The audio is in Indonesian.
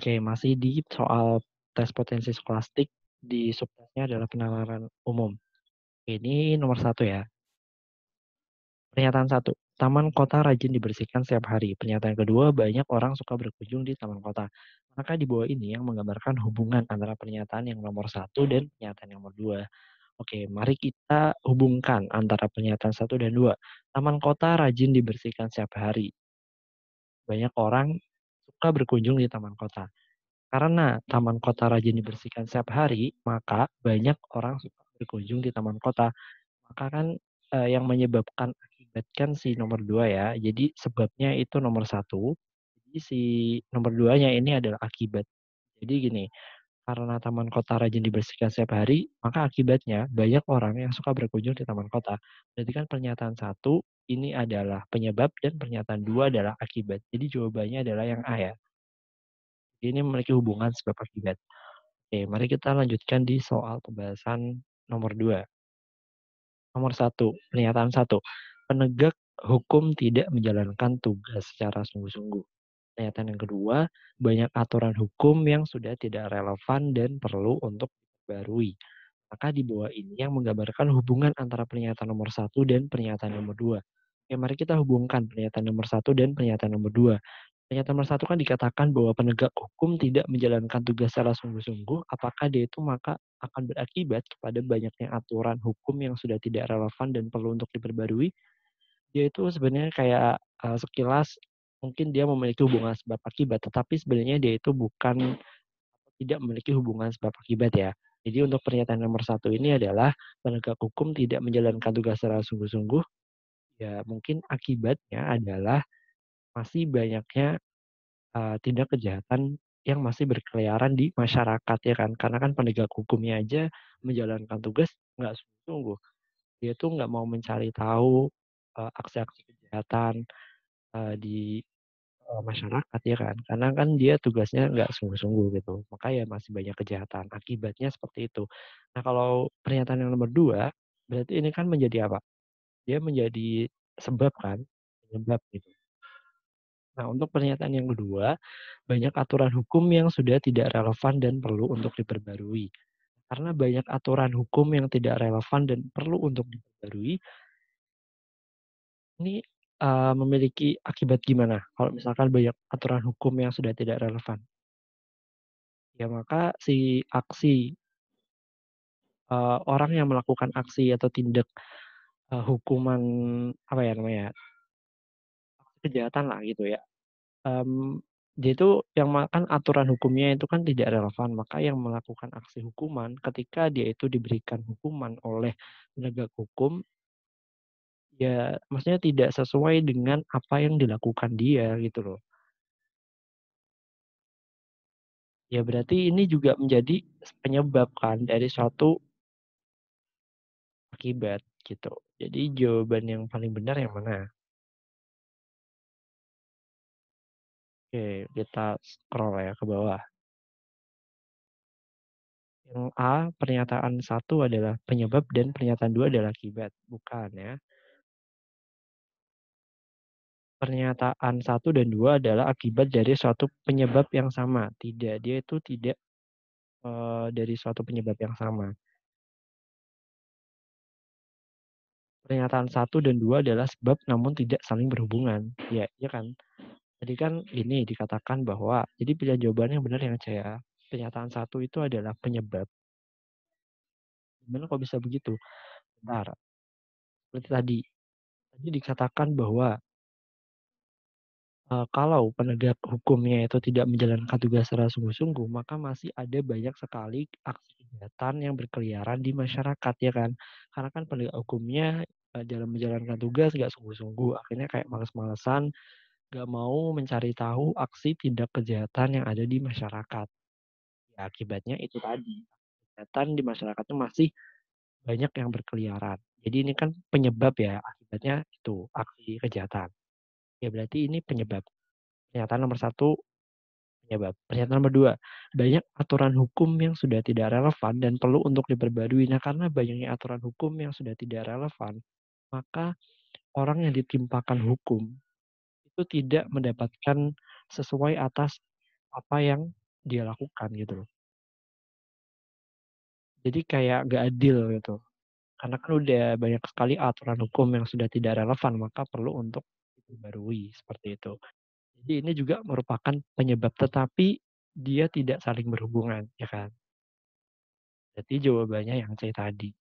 Oke, masih di soal tes potensi skolastik di subtesnya adalah penalaran umum. Ini nomor satu ya. Pernyataan satu, taman kota rajin dibersihkan setiap hari. Pernyataan kedua, banyak orang suka berkunjung di taman kota. Maka di bawah ini yang menggambarkan hubungan antara pernyataan yang nomor satu dan pernyataan yang nomor dua. Oke, mari kita hubungkan antara pernyataan satu dan dua. Taman kota rajin dibersihkan setiap hari. Banyak orang suka berkunjung di taman kota. Karena taman kota rajin dibersihkan setiap hari, maka banyak orang suka berkunjung di taman kota. Maka kan eh, yang menyebabkan akibatkan si nomor dua ya. Jadi sebabnya itu nomor satu. Jadi si nomor duanya ini adalah akibat. Jadi gini, karena taman kota rajin dibersihkan setiap hari, maka akibatnya banyak orang yang suka berkunjung di taman kota. Berarti kan pernyataan satu ini adalah penyebab dan pernyataan dua hmm. adalah akibat. Jadi jawabannya adalah yang A hmm. ya. Ini memiliki hubungan sebab akibat. Oke, mari kita lanjutkan di soal pembahasan nomor dua. Nomor satu, pernyataan satu. Penegak hukum tidak menjalankan tugas secara sungguh-sungguh. Pernyataan yang kedua, banyak aturan hukum yang sudah tidak relevan dan perlu untuk diperbarui. Maka di bawah ini yang menggambarkan hubungan antara pernyataan nomor satu dan pernyataan nomor dua. Oke, ya, mari kita hubungkan pernyataan nomor satu dan pernyataan nomor dua. Pernyataan nomor satu kan dikatakan bahwa penegak hukum tidak menjalankan tugas secara sungguh-sungguh, apakah dia itu maka akan berakibat kepada banyaknya aturan hukum yang sudah tidak relevan dan perlu untuk diperbarui. Dia itu sebenarnya kayak uh, sekilas mungkin dia memiliki hubungan sebab akibat, tetapi sebenarnya dia itu bukan tidak memiliki hubungan sebab akibat ya. Jadi untuk pernyataan nomor satu ini adalah penegak hukum tidak menjalankan tugas secara sungguh-sungguh, ya mungkin akibatnya adalah masih banyaknya uh, tindak kejahatan yang masih berkeliaran di masyarakat ya kan karena kan penegak hukumnya aja menjalankan tugas nggak sungguh sungguh dia tuh nggak mau mencari tahu aksi aksi-aksi kejahatan uh, di uh, masyarakat ya kan karena kan dia tugasnya nggak sungguh-sungguh gitu maka ya masih banyak kejahatan akibatnya seperti itu nah kalau pernyataan yang nomor dua berarti ini kan menjadi apa dia menjadi sebab kan, penyebab gitu. Nah, untuk pernyataan yang kedua, banyak aturan hukum yang sudah tidak relevan dan perlu untuk diperbarui. Karena banyak aturan hukum yang tidak relevan dan perlu untuk diperbarui, ini uh, memiliki akibat gimana? Kalau misalkan banyak aturan hukum yang sudah tidak relevan, ya maka si aksi uh, orang yang melakukan aksi atau tindak uh, hukuman apa ya namanya kejahatan lah gitu ya um, dia itu yang makan aturan hukumnya itu kan tidak relevan maka yang melakukan aksi hukuman ketika dia itu diberikan hukuman oleh penegak hukum ya maksudnya tidak sesuai dengan apa yang dilakukan dia gitu loh ya berarti ini juga menjadi penyebab kan dari suatu akibat gitu. Jadi jawaban yang paling benar yang mana? Oke, kita scroll ya ke bawah. Yang A, pernyataan satu adalah penyebab dan pernyataan dua adalah akibat. Bukan ya. Pernyataan satu dan dua adalah akibat dari suatu penyebab yang sama. Tidak, dia itu tidak uh, dari suatu penyebab yang sama. pernyataan satu dan dua adalah sebab namun tidak saling berhubungan. Ya, ya kan. Jadi kan ini dikatakan bahwa jadi pilihan jawabannya yang benar yang saya ya. pernyataan satu itu adalah penyebab. Gimana kok bisa begitu? Bentar. Seperti tadi. Tadi dikatakan bahwa e, kalau penegak hukumnya itu tidak menjalankan tugas secara sungguh-sungguh, maka masih ada banyak sekali aksi kejahatan yang berkeliaran di masyarakat ya kan. Karena kan penegak hukumnya dalam menjalankan tugas gak sungguh-sungguh akhirnya kayak males-malesan gak mau mencari tahu aksi tindak kejahatan yang ada di masyarakat ya akibatnya itu tadi kejahatan di masyarakatnya masih banyak yang berkeliaran jadi ini kan penyebab ya akibatnya itu aksi kejahatan ya berarti ini penyebab pernyataan nomor satu penyebab pernyataan nomor dua banyak aturan hukum yang sudah tidak relevan dan perlu untuk diperbarui nah karena banyaknya aturan hukum yang sudah tidak relevan maka orang yang ditimpakan hukum itu tidak mendapatkan sesuai atas apa yang dia lakukan gitu loh. Jadi kayak gak adil gitu. Karena kan udah banyak sekali aturan hukum yang sudah tidak relevan, maka perlu untuk diperbarui seperti itu. Jadi ini juga merupakan penyebab, tetapi dia tidak saling berhubungan, ya kan? Jadi jawabannya yang C tadi.